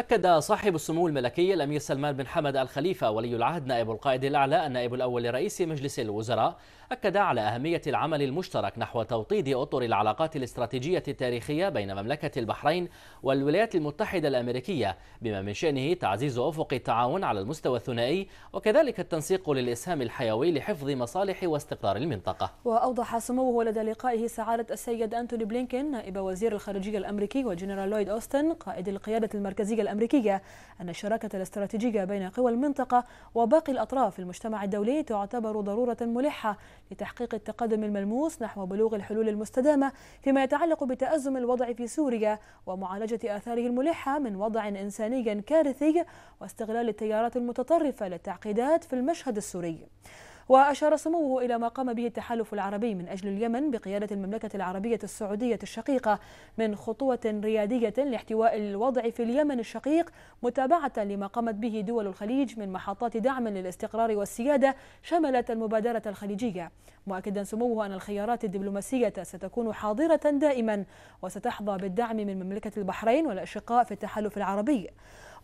أكد صاحب السمو الملكي الأمير سلمان بن حمد الخليفة ولي العهد نائب القائد الأعلى النائب الأول لرئيس مجلس الوزراء أكد على أهمية العمل المشترك نحو توطيد أطر العلاقات الاستراتيجية التاريخية بين مملكة البحرين والولايات المتحدة الأمريكية بما من شأنه تعزيز أفق التعاون على المستوى الثنائي وكذلك التنسيق للإسهام الحيوي لحفظ مصالح واستقرار المنطقة وأوضح سموه لدى لقائه سعادة السيد أنتوني بلينكين نائب وزير الخارجية الأمريكي وجنرال لويد أوستن قائد القيادة المركزية الأمريكية أن الشراكة الاستراتيجية بين قوى المنطقة وباقي الأطراف في المجتمع الدولي تعتبر ضرورة ملحة لتحقيق التقدم الملموس نحو بلوغ الحلول المستدامة فيما يتعلق بتأزم الوضع في سوريا ومعالجة آثاره الملحة من وضع إنساني كارثي واستغلال التيارات المتطرفة للتعقيدات في المشهد السوري. وأشار سموه إلى ما قام به التحالف العربي من أجل اليمن بقيادة المملكة العربية السعودية الشقيقة من خطوة ريادية لاحتواء الوضع في اليمن الشقيق متابعة لما قامت به دول الخليج من محطات دعم للاستقرار والسيادة شملت المبادرة الخليجية مؤكدا سموه أن الخيارات الدبلوماسية ستكون حاضرة دائما وستحظى بالدعم من مملكة البحرين والأشقاء في التحالف العربي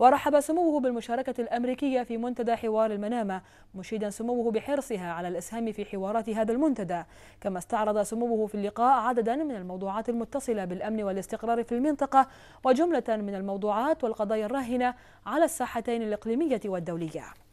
ورحب سموه بالمشاركة الأمريكية في منتدى حوار المنامة مشيدا سموه بحرصها على الإسهام في حوارات هذا المنتدى كما استعرض سموه في اللقاء عددا من الموضوعات المتصلة بالأمن والاستقرار في المنطقة وجملة من الموضوعات والقضايا الراهنة على الساحتين الإقليمية والدولية